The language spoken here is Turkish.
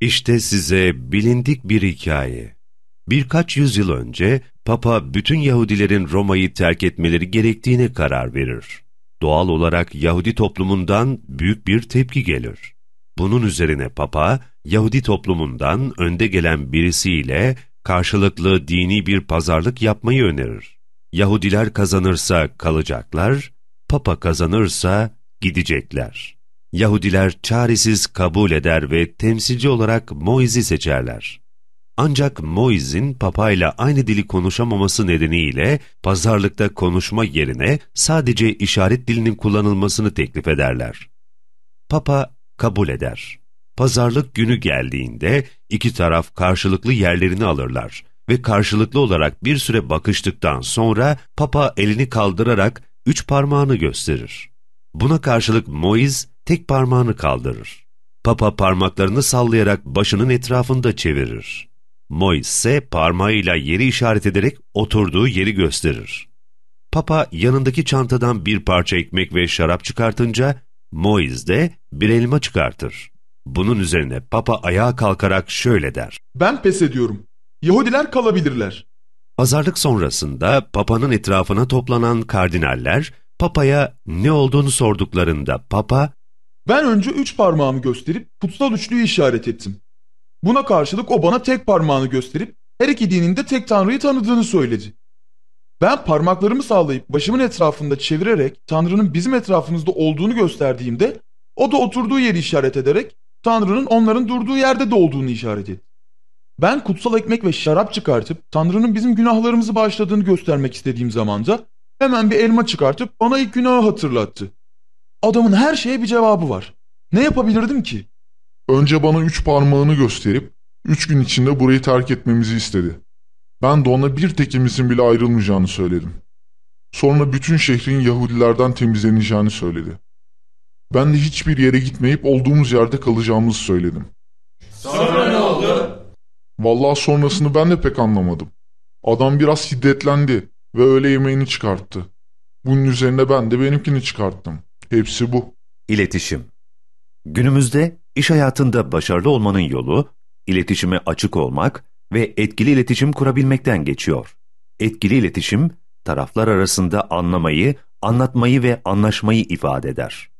İşte size bilindik bir hikaye. Birkaç yüzyıl önce Papa bütün Yahudilerin Roma'yı terk etmeleri gerektiğine karar verir. Doğal olarak Yahudi toplumundan büyük bir tepki gelir. Bunun üzerine Papa, Yahudi toplumundan önde gelen birisiyle karşılıklı dini bir pazarlık yapmayı önerir. Yahudiler kazanırsa kalacaklar, Papa kazanırsa gidecekler. Yahudiler çaresiz kabul eder ve temsilci olarak Moiz'i seçerler. Ancak Moiz'in papayla aynı dili konuşamaması nedeniyle pazarlıkta konuşma yerine sadece işaret dilinin kullanılmasını teklif ederler. Papa kabul eder. Pazarlık günü geldiğinde iki taraf karşılıklı yerlerini alırlar ve karşılıklı olarak bir süre bakıştıktan sonra papa elini kaldırarak üç parmağını gösterir. Buna karşılık Moiz tek parmağını kaldırır. Papa parmaklarını sallayarak başının etrafında çevirir. Moiz ise parmağıyla yeri işaret ederek oturduğu yeri gösterir. Papa yanındaki çantadan bir parça ekmek ve şarap çıkartınca Moiz de bir elma çıkartır. Bunun üzerine Papa ayağa kalkarak şöyle der. Ben pes ediyorum. Yahudiler kalabilirler. Pazarlık sonrasında Papa'nın etrafına toplanan kardinaller Papa'ya ne olduğunu sorduklarında Papa, ''Ben önce üç parmağımı gösterip kutsal üçlüyü işaret ettim. Buna karşılık o bana tek parmağını gösterip her iki dinin de tek Tanrı'yı tanıdığını söyledi. Ben parmaklarımı sallayıp başımın etrafında çevirerek Tanrı'nın bizim etrafımızda olduğunu gösterdiğimde o da oturduğu yeri işaret ederek Tanrı'nın onların durduğu yerde de olduğunu işaret etti. Ben kutsal ekmek ve şarap çıkartıp Tanrı'nın bizim günahlarımızı bağışladığını göstermek istediğim zamanda Hemen bir elma çıkartıp bana ilk günahı hatırlattı. Adamın her şeye bir cevabı var. Ne yapabilirdim ki? Önce bana üç parmağını gösterip üç gün içinde burayı terk etmemizi istedi. Ben de ona bir tekimizin bile ayrılmayacağını söyledim. Sonra bütün şehrin Yahudilerden temizleneceğini söyledi. Ben de hiçbir yere gitmeyip olduğumuz yerde kalacağımızı söyledim. Sonra ne oldu? Vallahi sonrasını ben de pek anlamadım. Adam biraz hiddetlendi ve öğle yemeğini çıkarttı. Bunun üzerine ben de benimkini çıkarttım. Hepsi bu. İletişim Günümüzde iş hayatında başarılı olmanın yolu, iletişime açık olmak ve etkili iletişim kurabilmekten geçiyor. Etkili iletişim, taraflar arasında anlamayı, anlatmayı ve anlaşmayı ifade eder.